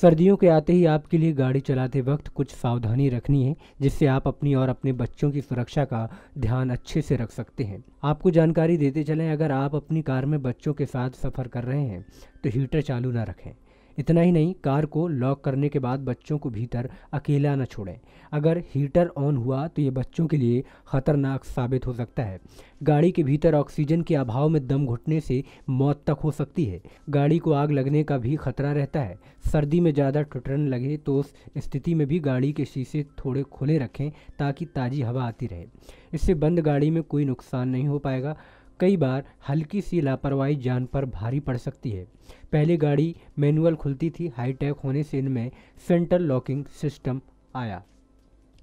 सर्दियों के आते ही आपके लिए गाड़ी चलाते वक्त कुछ सावधानी रखनी है जिससे आप अपनी और अपने बच्चों की सुरक्षा का ध्यान अच्छे से रख सकते हैं आपको जानकारी देते चलें अगर आप अपनी कार में बच्चों के साथ सफ़र कर रहे हैं तो हीटर चालू ना रखें इतना ही नहीं कार को लॉक करने के बाद बच्चों को भीतर अकेला न छोड़ें अगर हीटर ऑन हुआ तो ये बच्चों के लिए खतरनाक साबित हो सकता है गाड़ी के भीतर ऑक्सीजन के अभाव में दम घुटने से मौत तक हो सकती है गाड़ी को आग लगने का भी खतरा रहता है सर्दी में ज़्यादा टुटरन लगे तो उस स्थिति में भी गाड़ी के शीशे थोड़े खुले रखें ताकि ताज़ी हवा आती रहे इससे बंद गाड़ी में कोई नुकसान नहीं हो पाएगा कई बार हल्की सी लापरवाही जान पर भारी पड़ सकती है पहले गाड़ी मैनुअल खुलती थी हाईटेक होने से इनमें सेंट्रल लॉकिंग सिस्टम आया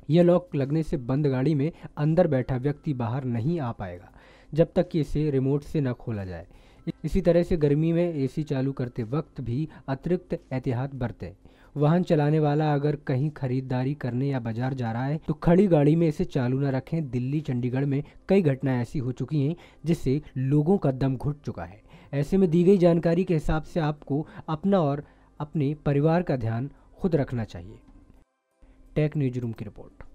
यह लॉक लगने से बंद गाड़ी में अंदर बैठा व्यक्ति बाहर नहीं आ पाएगा जब तक कि इसे रिमोट से न खोला जाए इसी तरह से गर्मी में एसी चालू करते वक्त भी अतिरिक्त एहतियात बरतें वाहन चलाने वाला अगर कहीं खरीदारी करने या बाजार जा रहा है तो खड़ी गाड़ी में इसे चालू न रखें दिल्ली चंडीगढ़ में कई घटनाएं ऐसी हो चुकी हैं जिससे लोगों का दम घुट चुका है ऐसे में दी गई जानकारी के हिसाब से आपको अपना और अपने परिवार का ध्यान खुद रखना चाहिए टेक न्यूज रूम की रिपोर्ट